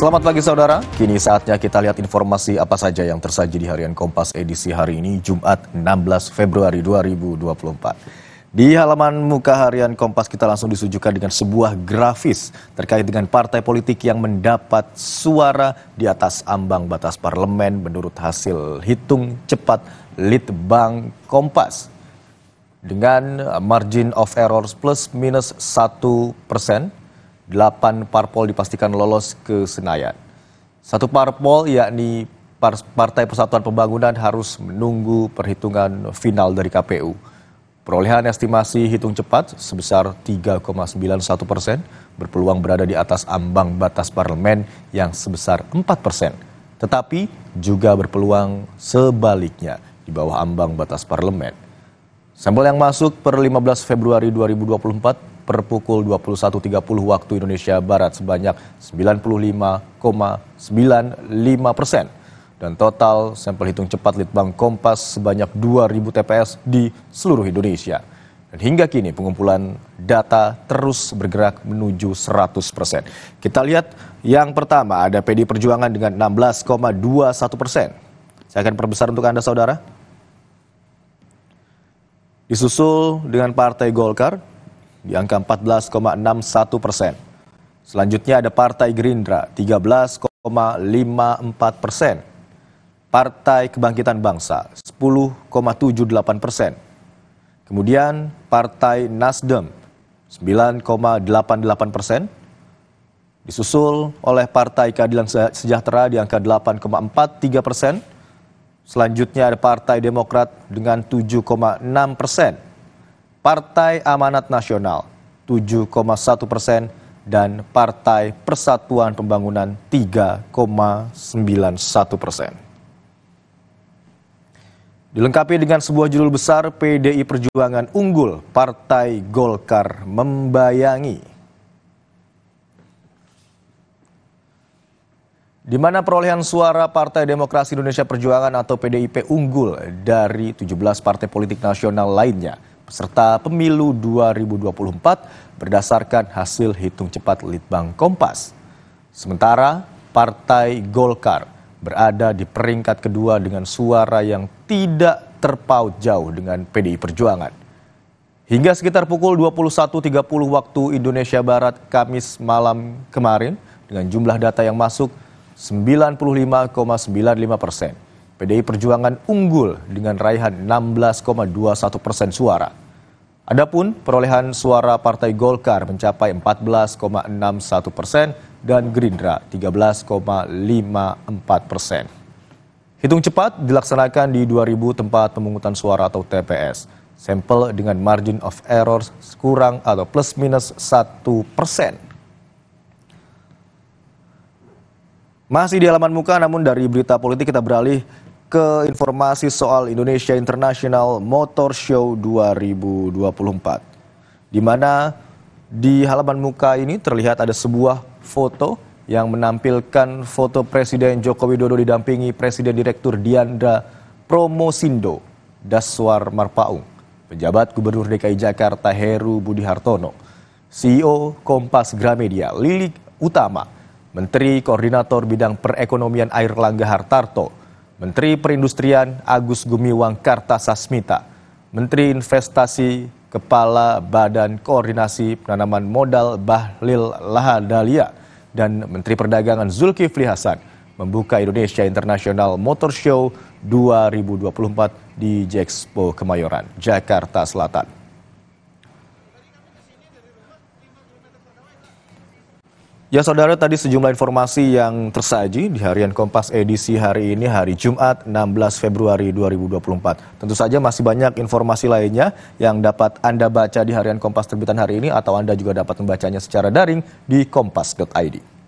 Selamat pagi saudara, kini saatnya kita lihat informasi apa saja yang tersaji di harian Kompas edisi hari ini Jumat 16 Februari 2024. Di halaman muka harian Kompas kita langsung disujukan dengan sebuah grafis terkait dengan partai politik yang mendapat suara di atas ambang batas parlemen menurut hasil hitung cepat Litbang Kompas. Dengan margin of errors plus minus 1 persen, Delapan parpol dipastikan lolos ke Senayan. Satu parpol yakni Partai Persatuan Pembangunan harus menunggu perhitungan final dari KPU. Perolehan estimasi hitung cepat sebesar 3,91 persen berpeluang berada di atas ambang batas parlemen yang sebesar 4 persen. Tetapi juga berpeluang sebaliknya di bawah ambang batas parlemen. Sampel yang masuk per 15 Februari 2024 per pukul 21.30 waktu Indonesia Barat sebanyak 95,95 persen. Dan total sampel hitung cepat Litbang Kompas sebanyak 2.000 TPS di seluruh Indonesia. Dan hingga kini pengumpulan data terus bergerak menuju 100%. persen. Kita lihat yang pertama ada PD Perjuangan dengan 16,21%. persen. Saya akan perbesar untuk Anda saudara. Disusul dengan Partai Golkar di angka 14,61 persen. Selanjutnya ada Partai Gerindra 13,54 persen. Partai Kebangkitan Bangsa 10,78 persen. Kemudian Partai Nasdem 9,88 persen. Disusul oleh Partai Keadilan Sejahtera di angka 8,43 persen. Selanjutnya ada Partai Demokrat dengan 7,6 persen. Partai Amanat Nasional 7,1 persen dan Partai Persatuan Pembangunan 3,91 persen. Dilengkapi dengan sebuah judul besar PDI Perjuangan Unggul, Partai Golkar Membayangi. di mana perolehan suara Partai Demokrasi Indonesia Perjuangan atau PDIP unggul dari 17 partai politik nasional lainnya serta pemilu 2024 berdasarkan hasil hitung cepat Litbang Kompas. Sementara Partai Golkar berada di peringkat kedua dengan suara yang tidak terpaut jauh dengan PDI Perjuangan. Hingga sekitar pukul 21.30 waktu Indonesia Barat Kamis malam kemarin dengan jumlah data yang masuk 95,95 persen. PDI Perjuangan unggul dengan raihan 16,21 persen suara. Adapun perolehan suara Partai Golkar mencapai 14,61 persen dan Gerindra 13,54 persen. Hitung cepat dilaksanakan di 2.000 tempat pemungutan suara atau TPS. Sampel dengan margin of error kurang atau plus minus 1 persen. Masih di halaman muka namun dari berita politik kita beralih ke informasi soal Indonesia International Motor Show 2024. Di mana di halaman muka ini terlihat ada sebuah foto yang menampilkan foto Presiden Joko Widodo didampingi Presiden Direktur Diandra Promosindo Daswar Marpaung, pejabat Gubernur DKI Jakarta Heru Budi Hartono, CEO Kompas Gramedia Lilik Utama, Menteri Koordinator Bidang Perekonomian Air Langga Hartarto, Menteri Perindustrian Agus Gumiwang Kartasasmita, Menteri Investasi Kepala Badan Koordinasi Penanaman Modal Bahlil Lahadalia, dan Menteri Perdagangan Zulkifli Hasan membuka Indonesia International Motor Show 2024 di Jexpo Kemayoran, Jakarta Selatan. Ya saudara tadi sejumlah informasi yang tersaji di harian Kompas edisi hari ini hari Jumat 16 Februari 2024. Tentu saja masih banyak informasi lainnya yang dapat Anda baca di harian Kompas terbitan hari ini atau Anda juga dapat membacanya secara daring di kompas.id.